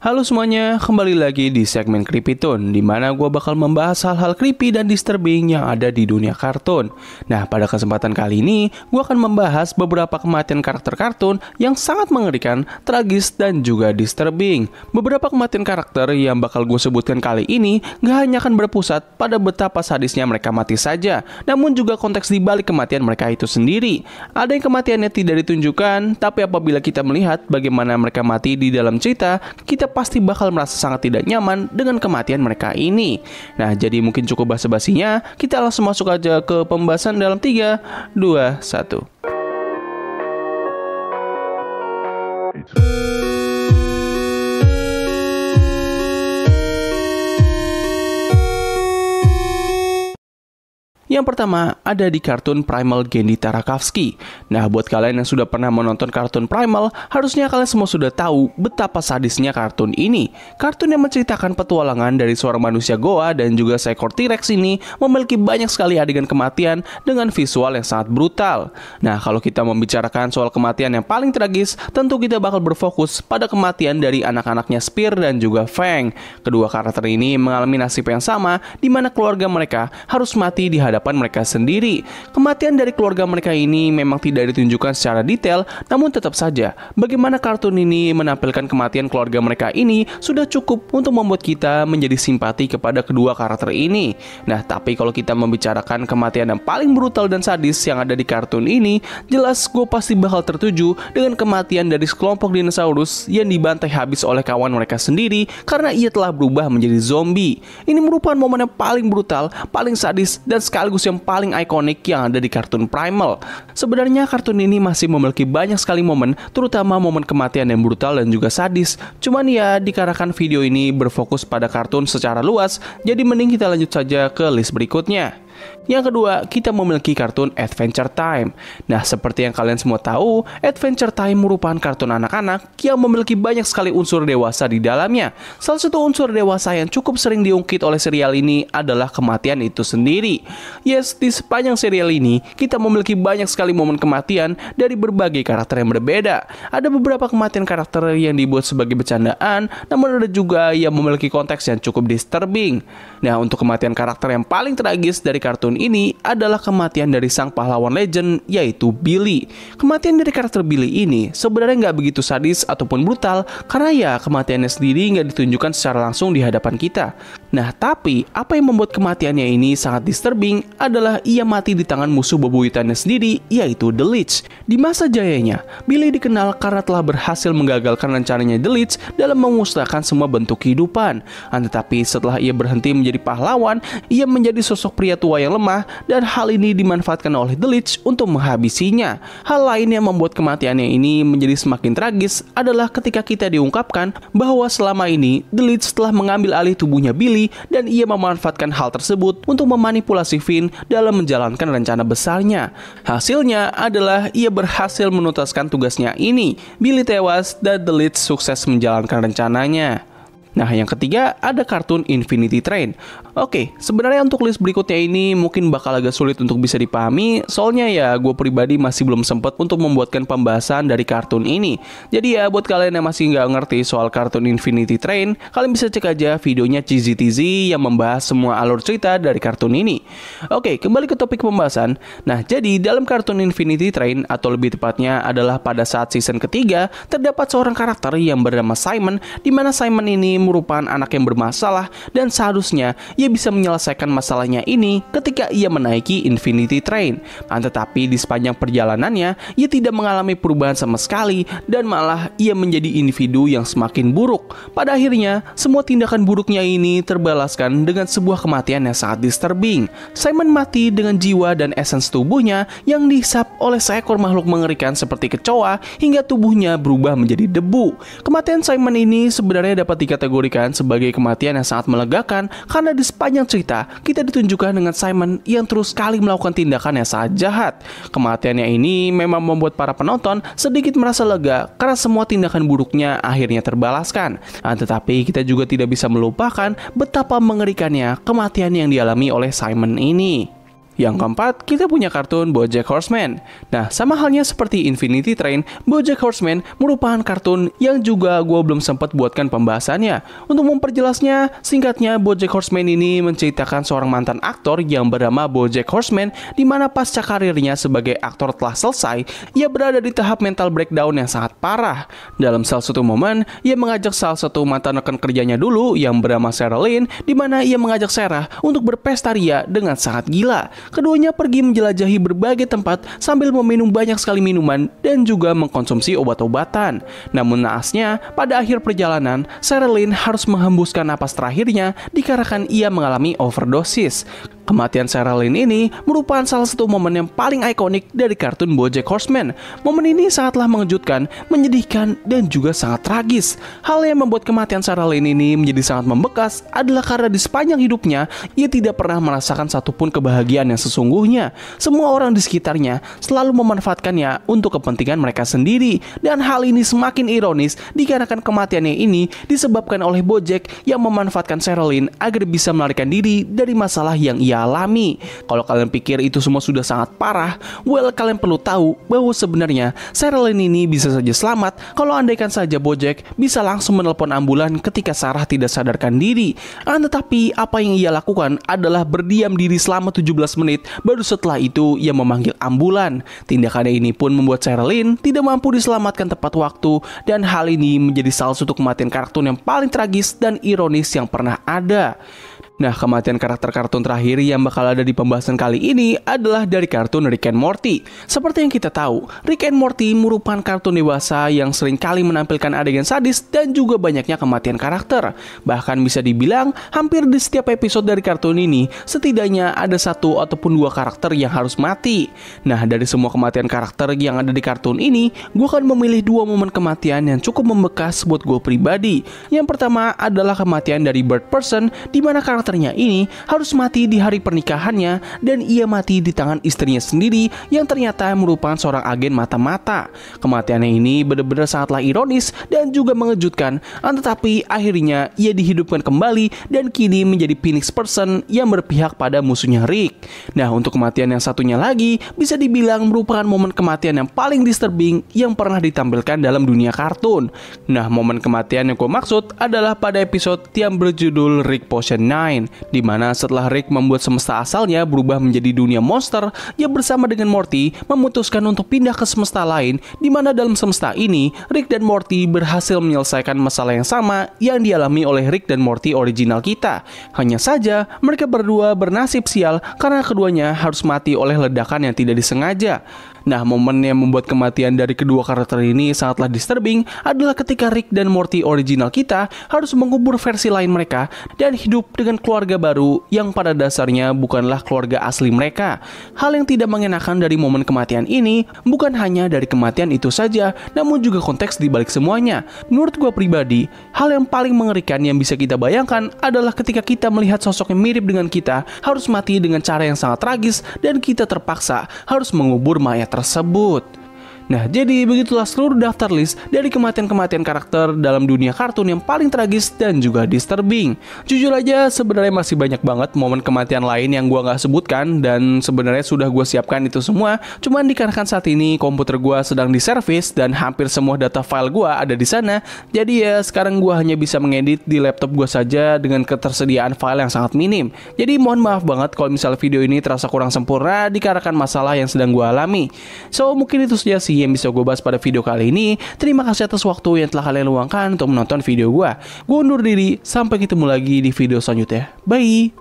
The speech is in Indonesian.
Halo semuanya, kembali lagi di segmen Creepy Tune, di mana gue bakal membahas hal-hal creepy dan disturbing yang ada di dunia kartun. Nah, pada kesempatan kali ini, gue akan membahas beberapa kematian karakter kartun yang sangat mengerikan, tragis, dan juga disturbing. Beberapa kematian karakter yang bakal gue sebutkan kali ini gak hanya akan berpusat pada betapa sadisnya mereka mati saja, namun juga konteks di balik kematian mereka itu sendiri. Ada yang kematiannya tidak ditunjukkan, tapi apabila kita melihat bagaimana mereka mati di dalam cerita, kita pasti bakal merasa sangat tidak nyaman dengan kematian mereka ini. Nah, jadi mungkin cukup basa-basinya, kita langsung masuk aja ke pembahasan dalam 3, 2, 1. Yang pertama ada di kartun Primal Gendy Tarakovsky. Nah, buat kalian yang sudah pernah menonton kartun Primal, harusnya kalian semua sudah tahu betapa sadisnya kartun ini. Kartun yang menceritakan petualangan dari seorang manusia Goa dan juga seekor T-Rex ini memiliki banyak sekali adegan kematian dengan visual yang sangat brutal. Nah, kalau kita membicarakan soal kematian yang paling tragis, tentu kita bakal berfokus pada kematian dari anak-anaknya Spear dan juga Fang. Kedua karakter ini mengalami nasib yang sama di mana keluarga mereka harus mati di hadapan hadapan mereka sendiri. Kematian dari keluarga mereka ini memang tidak ditunjukkan secara detail, namun tetap saja bagaimana kartun ini menampilkan kematian keluarga mereka ini sudah cukup untuk membuat kita menjadi simpati kepada kedua karakter ini. Nah, tapi kalau kita membicarakan kematian yang paling brutal dan sadis yang ada di kartun ini, jelas gue pasti bakal tertuju dengan kematian dari sekelompok dinosaurus yang dibantai habis oleh kawan mereka sendiri karena ia telah berubah menjadi zombie. Ini merupakan momen yang paling brutal, paling sadis, dan sekali sekaligus yang paling ikonik yang ada di kartun Primal. Sebenarnya kartun ini masih memiliki banyak sekali momen, terutama momen kematian yang brutal dan juga sadis. Cuman ya dikarenakan video ini berfokus pada kartun secara luas, jadi mending kita lanjut saja ke list berikutnya. Yang kedua, kita memiliki kartun Adventure Time. Nah, seperti yang kalian semua tahu, Adventure Time merupakan kartun anak-anak yang memiliki banyak sekali unsur dewasa di dalamnya. Salah satu unsur dewasa yang cukup sering diungkit oleh serial ini adalah kematian itu sendiri. Yes, di sepanjang serial ini, kita memiliki banyak sekali momen kematian dari berbagai karakter yang berbeda. Ada beberapa kematian karakter yang dibuat sebagai bercandaan, namun ada juga yang memiliki konteks yang cukup disturbing. Nah, untuk kematian karakter yang paling tragis dari kartun ini adalah kematian dari sang pahlawan legend yaitu Billy. Kematian dari karakter Billy ini sebenarnya nggak begitu sadis ataupun brutal karena ya kematiannya sendiri nggak ditunjukkan secara langsung di hadapan kita. Nah tapi apa yang membuat kematiannya ini sangat disturbing adalah ia mati di tangan musuh bebuyutannya sendiri yaitu The Lich. Di masa jayanya, Billy dikenal karena telah berhasil menggagalkan rencananya The Lich dalam memusnahkan semua bentuk kehidupan. Nah, tetapi setelah ia berhenti menjadi pahlawan, ia menjadi sosok pria tua yang lemah dan hal ini dimanfaatkan oleh The Lich untuk menghabisinya. Hal lain yang membuat kematiannya ini menjadi semakin tragis adalah ketika kita diungkapkan bahwa selama ini The Lich telah mengambil alih tubuhnya Billy dan ia memanfaatkan hal tersebut untuk memanipulasi Finn dalam menjalankan rencana besarnya. Hasilnya adalah ia berhasil menuntaskan tugasnya ini. Billy tewas dan The Lich sukses menjalankan rencananya. Nah, yang ketiga ada kartun Infinity Train. Oke, okay, sebenarnya untuk list berikutnya ini mungkin bakal agak sulit untuk bisa dipahami, soalnya ya gue pribadi masih belum sempat untuk membuatkan pembahasan dari kartun ini. Jadi ya buat kalian yang masih nggak ngerti soal kartun Infinity Train, kalian bisa cek aja videonya Cheesy yang membahas semua alur cerita dari kartun ini. Oke, okay, kembali ke topik pembahasan. Nah, jadi dalam kartun Infinity Train, atau lebih tepatnya adalah pada saat season ketiga, terdapat seorang karakter yang bernama Simon, di mana Simon ini merupakan anak yang bermasalah dan seharusnya ia bisa menyelesaikan masalahnya ini ketika ia menaiki Infinity Train. Nah, tetapi di sepanjang perjalanannya, ia tidak mengalami perubahan sama sekali dan malah ia menjadi individu yang semakin buruk. Pada akhirnya, semua tindakan buruknya ini terbalaskan dengan sebuah kematian yang sangat disturbing. Simon mati dengan jiwa dan esens tubuhnya yang dihisap oleh seekor makhluk mengerikan seperti kecoa hingga tubuhnya berubah menjadi debu. Kematian Simon ini sebenarnya dapat dikategorikan sebagai kematian yang sangat melegakan karena di sepanjang cerita, kita ditunjukkan dengan Simon yang terus kali melakukan tindakan yang sangat jahat. Kematiannya ini memang membuat para penonton sedikit merasa lega karena semua tindakan buruknya akhirnya terbalaskan. Nah, tetapi kita juga tidak bisa melupakan betapa mengerikannya kematian yang dialami oleh Simon ini. Yang keempat, kita punya kartun BoJack Horseman. Nah, sama halnya seperti Infinity Train, BoJack Horseman merupakan kartun yang juga gue belum sempat buatkan pembahasannya. Untuk memperjelasnya, singkatnya BoJack Horseman ini menceritakan seorang mantan aktor yang bernama BoJack Horseman di mana pasca karirnya sebagai aktor telah selesai, ia berada di tahap mental breakdown yang sangat parah. Dalam salah satu momen, ia mengajak salah satu mantan rekan kerjanya dulu yang bernama Sarah Lynn di mana ia mengajak Sarah untuk berpesta ria dengan sangat gila Keduanya pergi menjelajahi berbagai tempat sambil meminum banyak sekali minuman dan juga mengkonsumsi obat-obatan. Namun naasnya, pada akhir perjalanan, Sherilyn harus menghembuskan napas terakhirnya dikarenakan ia mengalami overdosis. Kematian Sarah Lynn ini merupakan salah satu momen yang paling ikonik dari kartun BoJack Horseman. Momen ini sangatlah mengejutkan, menyedihkan, dan juga sangat tragis. Hal yang membuat kematian Sarah Lynn ini menjadi sangat membekas adalah karena di sepanjang hidupnya ia tidak pernah merasakan satupun kebahagiaan yang sesungguhnya. Semua orang di sekitarnya selalu memanfaatkannya untuk kepentingan mereka sendiri dan hal ini semakin ironis dikarenakan kematiannya ini disebabkan oleh Bojack yang memanfaatkan Sarah Lynn agar bisa melarikan diri dari masalah yang ia dialami. Kalau kalian pikir itu semua sudah sangat parah, well kalian perlu tahu bahwa sebenarnya Sherlyn ini bisa saja selamat kalau andaikan saja Bojack bisa langsung menelpon ambulan ketika Sarah tidak sadarkan diri. Akan ah, tetapi apa yang ia lakukan adalah berdiam diri selama 17 menit baru setelah itu ia memanggil ambulan. Tindakannya ini pun membuat Sherlyn tidak mampu diselamatkan tepat waktu dan hal ini menjadi salah satu kematian kartun yang paling tragis dan ironis yang pernah ada. Nah, kematian karakter kartun terakhir yang bakal ada di pembahasan kali ini adalah dari kartun Rick and Morty. Seperti yang kita tahu, Rick and Morty merupakan kartun dewasa yang sering kali menampilkan adegan sadis dan juga banyaknya kematian karakter. Bahkan bisa dibilang, hampir di setiap episode dari kartun ini, setidaknya ada satu ataupun dua karakter yang harus mati. Nah, dari semua kematian karakter yang ada di kartun ini, gue akan memilih dua momen kematian yang cukup membekas buat gue pribadi. Yang pertama adalah kematian dari Bird Person, di mana karakter istrinya ini harus mati di hari pernikahannya dan ia mati di tangan istrinya sendiri yang ternyata merupakan seorang agen mata-mata. Kematiannya ini benar-benar sangatlah ironis dan juga mengejutkan, tetapi akhirnya ia dihidupkan kembali dan kini menjadi Phoenix Person yang berpihak pada musuhnya Rick. Nah, untuk kematian yang satunya lagi bisa dibilang merupakan momen kematian yang paling disturbing yang pernah ditampilkan dalam dunia kartun. Nah, momen kematian yang gue maksud adalah pada episode yang berjudul Rick Potion 9 lain, di mana setelah Rick membuat semesta asalnya berubah menjadi dunia monster, ia bersama dengan Morty memutuskan untuk pindah ke semesta lain, di mana dalam semesta ini, Rick dan Morty berhasil menyelesaikan masalah yang sama yang dialami oleh Rick dan Morty original kita. Hanya saja, mereka berdua bernasib sial karena keduanya harus mati oleh ledakan yang tidak disengaja. Nah, momen yang membuat kematian dari kedua karakter ini sangatlah disturbing adalah ketika Rick dan Morty original kita harus mengubur versi lain mereka dan hidup dengan keluarga baru yang pada dasarnya bukanlah keluarga asli mereka. Hal yang tidak mengenakan dari momen kematian ini bukan hanya dari kematian itu saja, namun juga konteks di balik semuanya. Menurut gua pribadi, hal yang paling mengerikan yang bisa kita bayangkan adalah ketika kita melihat sosok yang mirip dengan kita harus mati dengan cara yang sangat tragis dan kita terpaksa harus mengubur mayat tersebut Nah, jadi begitulah seluruh daftar list dari kematian-kematian karakter dalam dunia kartun yang paling tragis dan juga disturbing. Jujur aja, sebenarnya masih banyak banget momen kematian lain yang gue nggak sebutkan dan sebenarnya sudah gue siapkan itu semua. Cuman dikarenakan saat ini komputer gue sedang diservis dan hampir semua data file gue ada di sana. Jadi ya sekarang gue hanya bisa mengedit di laptop gue saja dengan ketersediaan file yang sangat minim. Jadi mohon maaf banget kalau misal video ini terasa kurang sempurna dikarenakan masalah yang sedang gue alami. So mungkin itu saja sih yang bisa gue bahas pada video kali ini. Terima kasih atas waktu yang telah kalian luangkan untuk menonton video gue. Gue undur diri, sampai ketemu lagi di video selanjutnya. Bye!